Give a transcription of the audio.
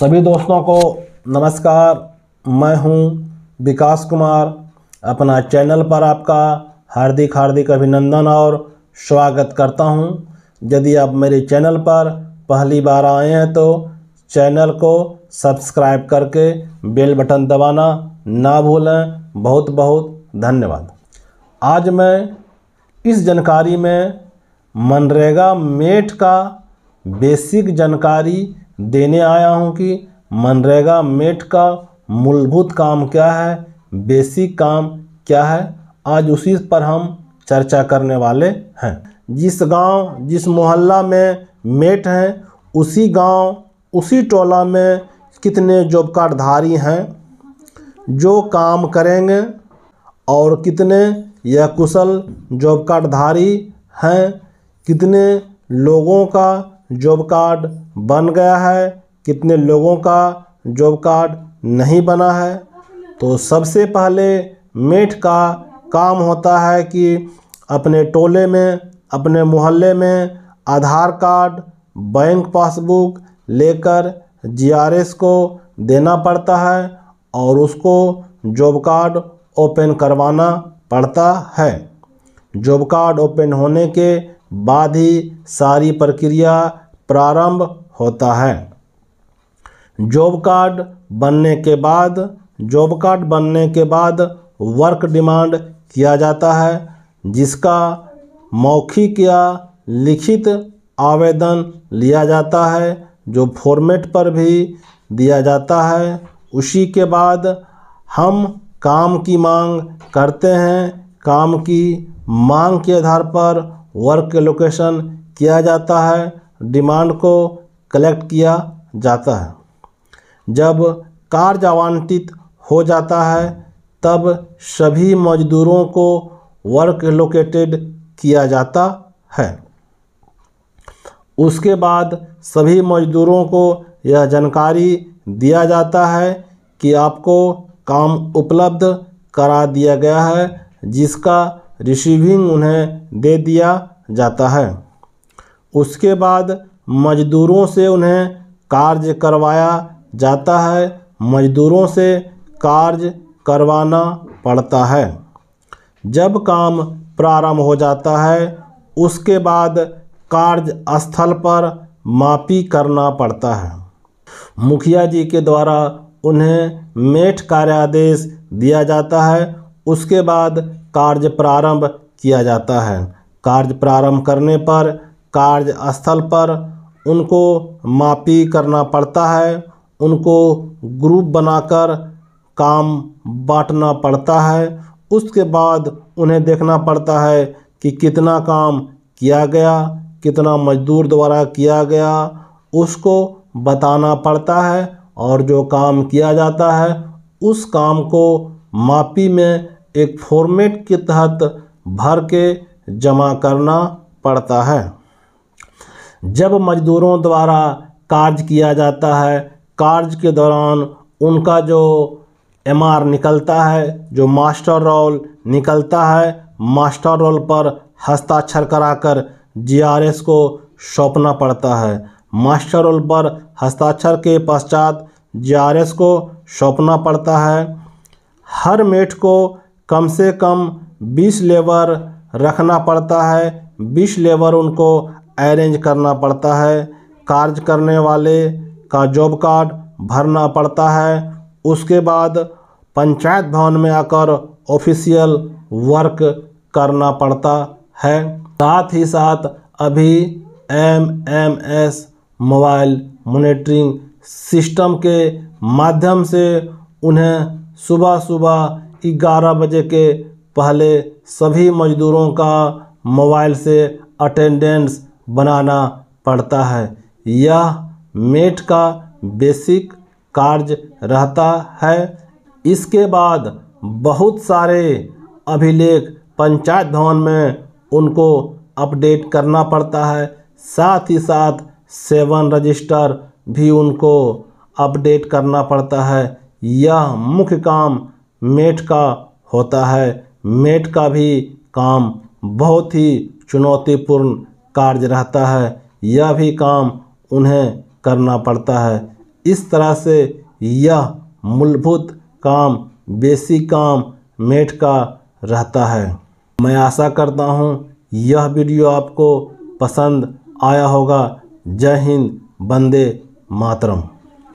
सभी दोस्तों को नमस्कार मैं हूं विकास कुमार अपना चैनल पर आपका हार्दिक हार्दिक अभिनंदन और स्वागत करता हूं यदि आप मेरे चैनल पर पहली बार आए हैं तो चैनल को सब्सक्राइब करके बेल बटन दबाना ना भूलें बहुत बहुत धन्यवाद आज मैं इस जानकारी में मनरेगा मेट का बेसिक जानकारी देने आया हूँ कि मनरेगा मेट का मूलभूत काम क्या है बेसिक काम क्या है आज उसी पर हम चर्चा करने वाले हैं जिस गांव जिस मोहल्ला में मेट हैं उसी गांव उसी टोला में कितने जॉब कार्डधारी हैं जो काम करेंगे और कितने यह कुशल जॉब कार्डधारी हैं कितने लोगों का जॉब कार्ड बन गया है कितने लोगों का जॉब कार्ड नहीं बना है तो सबसे पहले मेट का काम होता है कि अपने टोले में अपने मोहल्ले में आधार कार्ड बैंक पासबुक लेकर जीआरएस को देना पड़ता है और उसको जॉब कार्ड ओपन करवाना पड़ता है जॉब कार्ड ओपन होने के बाद ही सारी प्रक्रिया प्रारंभ होता है जॉब कार्ड बनने के बाद जॉब कार्ड बनने के बाद वर्क डिमांड किया जाता है जिसका मौखिक या लिखित आवेदन लिया जाता है जो फॉर्मेट पर भी दिया जाता है उसी के बाद हम काम की मांग करते हैं काम की मांग के आधार पर वर्क लोकेशन किया जाता है डिमांड को कलेक्ट किया जाता है जब कार्य आवंटित हो जाता है तब सभी मजदूरों को वर्क लोकेटेड किया जाता है उसके बाद सभी मजदूरों को यह जानकारी दिया जाता है कि आपको काम उपलब्ध करा दिया गया है जिसका रिसीविंग उन्हें दे दिया जाता है उसके बाद मज़दूरों से उन्हें कार्य करवाया जाता है मज़दूरों से कार्य करवाना पड़ता है जब काम प्रारंभ हो जाता है उसके बाद कार्य स्थल पर मापी करना पड़ता है मुखिया जी के द्वारा उन्हें मेठ कार्यादेश दिया जाता है उसके बाद कार्य प्रारंभ किया जाता है कार्य प्रारंभ करने पर कार्यस्थल पर उनको मापी करना पड़ता है उनको ग्रुप बनाकर काम बांटना पड़ता है उसके बाद उन्हें देखना पड़ता है कि कितना काम किया गया कितना मजदूर द्वारा किया गया उसको बताना पड़ता है और जो काम किया जाता है उस काम को मापी में एक फॉर्मेट के तहत भर के जमा करना पड़ता है जब मज़दूरों द्वारा कार्य किया जाता है कार्य के दौरान उनका जो एम आर निकलता है जो मास्टर रोल निकलता है मास्टर रोल पर हस्ताक्षर कराकर जी आर एस को सौंपना पड़ता है मास्टर रोल पर हस्ताक्षर के पश्चात जी आर एस को सौंपना पड़ता है हर मेट को कम से कम बीस लेबर रखना पड़ता है बीस लेबर उनको अरेंज करना पड़ता है कार्य करने वाले का जॉब कार्ड भरना पड़ता है उसके बाद पंचायत भवन में आकर ऑफिशियल वर्क करना पड़ता है साथ ही साथ अभी M M S mobile monitoring system के माध्यम से उन्हें सुबह सुबह ग्यारह बजे के पहले सभी मजदूरों का मोबाइल से अटेंडेंस बनाना पड़ता है यह मेट का बेसिक कार्य रहता है इसके बाद बहुत सारे अभिलेख पंचायत भवन में उनको अपडेट करना पड़ता है साथ ही साथ सेवन रजिस्टर भी उनको अपडेट करना पड़ता है यह मुख्य काम मेट का होता है मेट का भी काम बहुत ही चुनौतीपूर्ण कार्य रहता है यह भी काम उन्हें करना पड़ता है इस तरह से यह मूलभूत काम बेसिक काम मेट का रहता है मैं आशा करता हूँ यह वीडियो आपको पसंद आया होगा जय हिंद बंदे मातरम